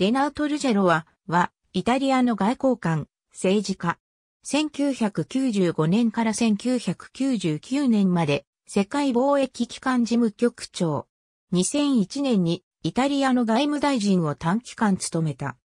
レナート・ルジェロは、は、イタリアの外交官、政治家。1995年から1999年まで、世界貿易機関事務局長。2001年に、イタリアの外務大臣を短期間務めた。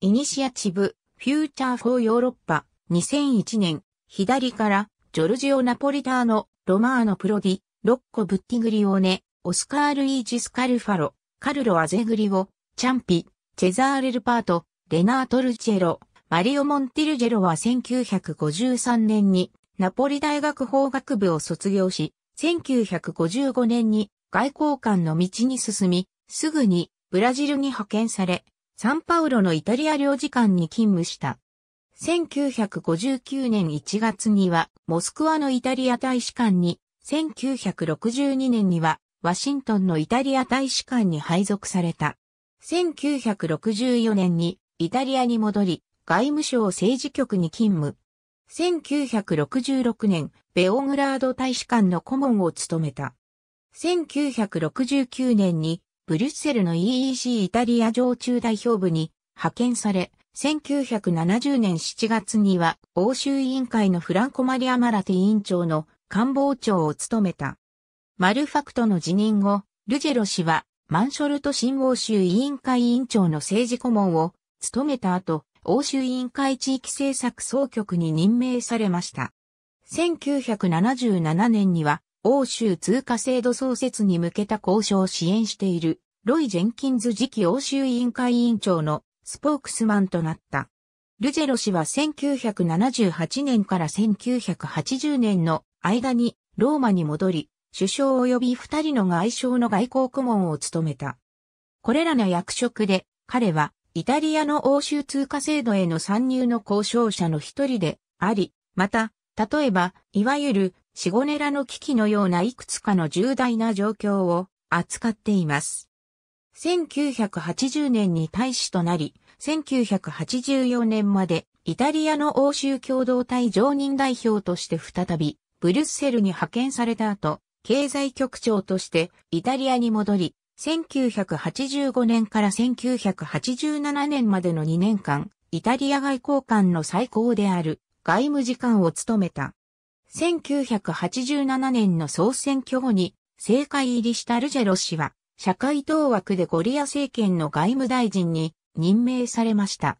イニシアチブ、フューチャー・フォー・ヨーロッパ、2001年、左から、ジョルジオ・ナポリターノ、ロマーノ・プロディ、ロッコ・ブッティグリオーネ、オスカール・イージス・カルファロ、カルロ・アゼグリオ、チャンピ、チェザーレ・ルパート、レナート・ルチェロ、マリオ・モンティルジェロは1953年にナポリ大学法学部を卒業し、1955年に外交官の道に進み、すぐにブラジルに派遣され、サンパウロのイタリア領事館に勤務した。1959年1月には、モスクワのイタリア大使館に、1962年には、ワシントンのイタリア大使館に配属された。1964年にイタリアに戻り、外務省政治局に勤務。1966年、ベオグラード大使館の顧問を務めた。1969年に、ブリュッセルの EEC イタリア常駐代表部に派遣され、1970年7月には欧州委員会のフランコ・マリア・マラテ委員長の官房長を務めた。マルファクトの辞任後、ルジェロ氏はマンショルト新欧州委員会委員長の政治顧問を務めた後、欧州委員会地域政策総局に任命されました。1977年には、欧州通貨制度創設に向けた交渉を支援している、ロイ・ジェンキンズ次期欧州委員会委員長のスポークスマンとなった。ルジェロ氏は1978年から1980年の間にローマに戻り、首相及び二人の外相の外交顧問を務めた。これらの役職で、彼はイタリアの欧州通貨制度への参入の交渉者の一人であり、また、例えば、いわゆるシゴネラの危機のようないくつかの重大な状況を扱っています。1980年に大使となり、1984年までイタリアの欧州共同体常任代表として再びブリュッセルに派遣された後、経済局長としてイタリアに戻り、1985年から1987年までの2年間、イタリア外交官の最高である外務次官を務めた。1987年の総選挙後に政界入りしたルジェロ氏は、社会党枠でゴリア政権の外務大臣に任命されました。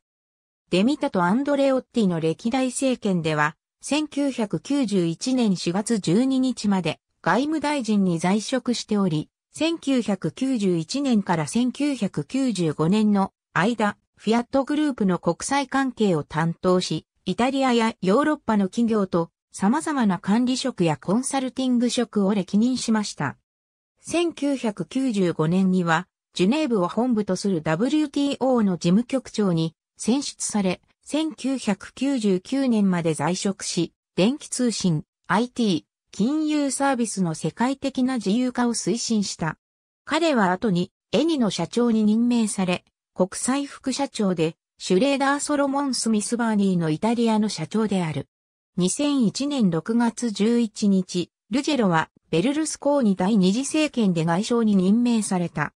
デミタとアンドレオッティの歴代政権では、1991年4月12日まで外務大臣に在職しており、1991年から1995年の間、フィアットグループの国際関係を担当し、イタリアやヨーロッパの企業と様々な管理職やコンサルティング職を歴任しました。1995年には、ジュネーブを本部とする WTO の事務局長に選出され、1999年まで在職し、電気通信、IT、金融サービスの世界的な自由化を推進した。彼は後にエニの社長に任命され、国際副社長で、シュレーダー・ソロモン・スミスバーニーのイタリアの社長である。2001年6月11日、ルジェロはベルルスコーニ第二次政権で外相に任命された。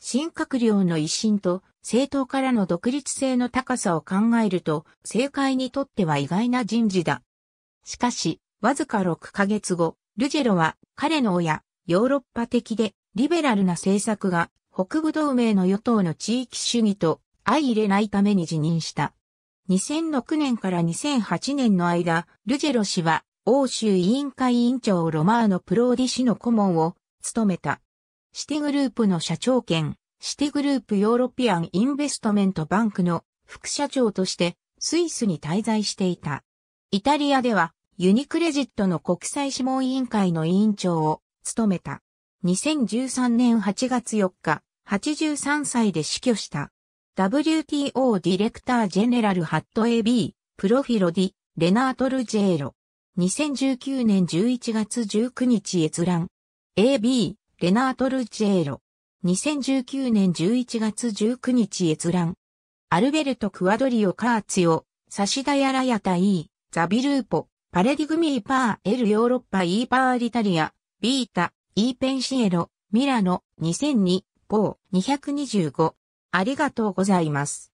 新閣僚の一新と政党からの独立性の高さを考えると、政界にとっては意外な人事だ。しかし、わずか6ヶ月後、ルジェロは彼の親、ヨーロッパ的でリベラルな政策が北部同盟の与党の地域主義と相入れないために辞任した。2006年から2008年の間、ルジェロ氏は欧州委員会委員長ロマーノ・プローディ氏の顧問を務めた。シティグループの社長兼、シティグループヨーロピアン・インベストメントバンクの副社長としてスイスに滞在していた。イタリアではユニクレジットの国際諮問委員会の委員長を務めた。2013年8月4日、83歳で死去した。WTO ディレクタージェネラルハット AB、プロフィロディ、レナート・ルジェーロ。2019年11月19日閲覧。AB、レナート・ルジェーロ。2019年11月19日閲覧。アルベルト・クワドリオ・カーツヨ、サシダ・ヤラヤタイー、ザビルーポ、パレディグミーパーエルヨーロッパイーパーリタリア、ビータ、イーペンシエロ、ミラノ、2002、5、225。ありがとうございます。